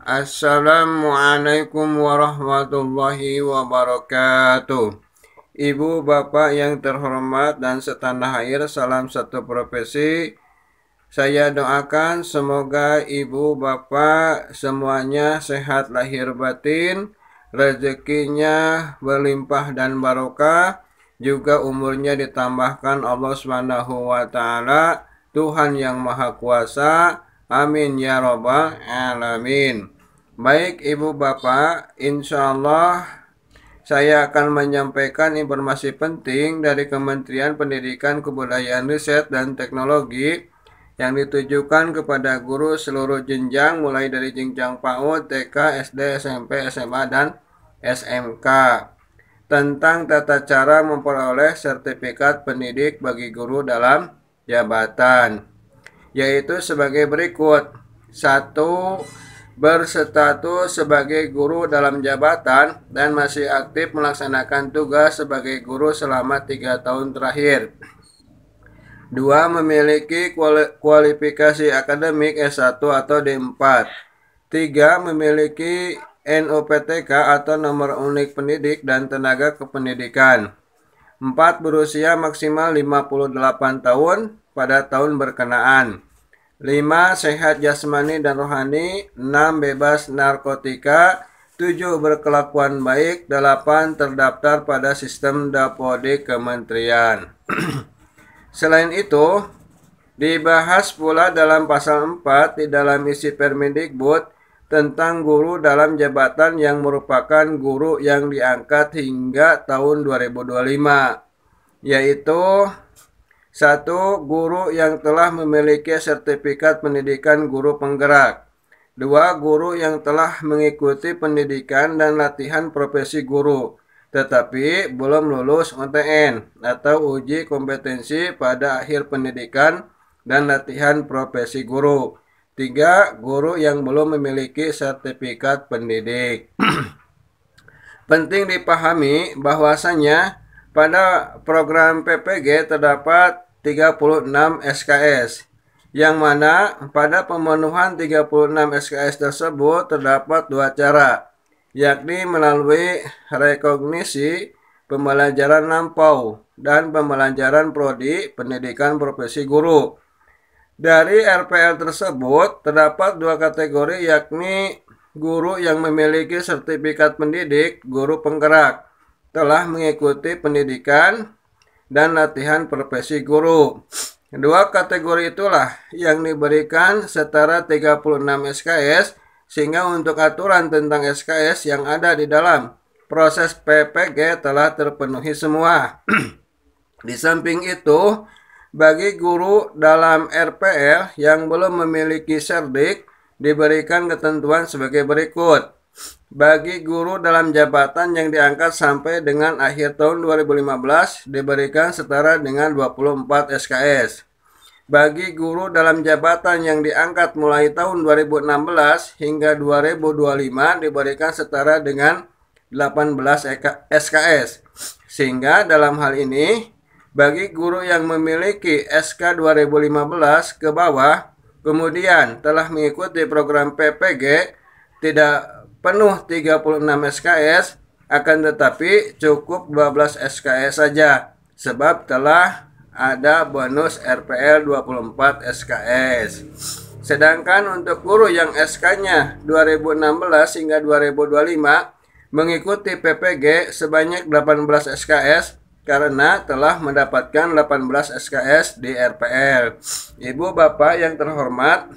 Assalamualaikum warahmatullahi wabarakatuh. Ibu, bapak yang terhormat dan setanah air, salam satu profesi. Saya doakan semoga ibu, bapak semuanya sehat lahir batin, rezekinya berlimpah dan barokah, juga umurnya ditambahkan Allah swt, Tuhan yang Maha Kuasa Amin ya Robbal Alamin. Baik Ibu Bapak, insya Allah saya akan menyampaikan informasi penting dari Kementerian Pendidikan Kebudayaan Riset dan Teknologi yang ditujukan kepada guru seluruh jenjang mulai dari jenjang PAUD, TK, SD, SMP, SMA, dan SMK tentang tata cara memperoleh sertifikat pendidik bagi guru dalam jabatan yaitu sebagai berikut. Satu, berstatus sebagai guru dalam jabatan dan masih aktif melaksanakan tugas sebagai guru selama tiga tahun terakhir. Dua, memiliki kualifikasi akademik S1 atau D4. Tiga, memiliki NOPTK atau nomor unik pendidik dan tenaga kependidikan. 4 berusia maksimal 58 tahun pada tahun berkenaan. 5. Sehat jasmani dan rohani 6. Bebas narkotika 7. Berkelakuan baik 8. Terdaftar pada sistem Dapodi Kementerian Selain itu, dibahas pula dalam pasal 4 di dalam isi Permendikbud tentang guru dalam jabatan yang merupakan guru yang diangkat hingga tahun 2025 yaitu satu, guru yang telah memiliki sertifikat pendidikan guru penggerak. Dua, guru yang telah mengikuti pendidikan dan latihan profesi guru, tetapi belum lulus UTN atau uji kompetensi pada akhir pendidikan dan latihan profesi guru. Tiga, guru yang belum memiliki sertifikat pendidik. Penting dipahami bahwasannya. Pada program PPG terdapat 36 SKS, yang mana pada pemenuhan 36 SKS tersebut terdapat dua cara, yakni melalui rekognisi pembelajaran lampau dan pembelajaran prodi pendidikan profesi guru. Dari RPL tersebut terdapat dua kategori yakni guru yang memiliki sertifikat pendidik, guru penggerak, telah mengikuti pendidikan dan latihan profesi guru. Dua kategori itulah yang diberikan setara 36 SKS sehingga untuk aturan tentang SKS yang ada di dalam proses PPG telah terpenuhi semua. di samping itu, bagi guru dalam RPL yang belum memiliki serdik diberikan ketentuan sebagai berikut bagi guru dalam jabatan yang diangkat sampai dengan akhir tahun 2015 diberikan setara dengan 24 SKS. Bagi guru dalam jabatan yang diangkat mulai tahun 2016 hingga 2025 diberikan setara dengan 18 e SKS. Sehingga dalam hal ini bagi guru yang memiliki SK 2015 ke bawah kemudian telah mengikuti program PPG tidak penuh 36 SKS, akan tetapi cukup 12 SKS saja sebab telah ada bonus RPL 24 SKS. Sedangkan untuk guru yang SK-nya 2016 hingga 2025 mengikuti PPG sebanyak 18 SKS karena telah mendapatkan 18 SKS di RPL. Ibu bapak yang terhormat,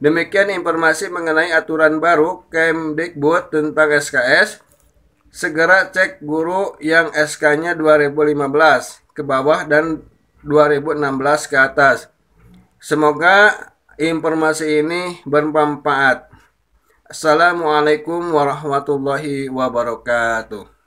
Demikian informasi mengenai aturan baru Kemdikbud tentang SKS. Segera cek guru yang SK-nya 2015 ke bawah dan 2016 ke atas. Semoga informasi ini bermanfaat. Assalamualaikum warahmatullahi wabarakatuh.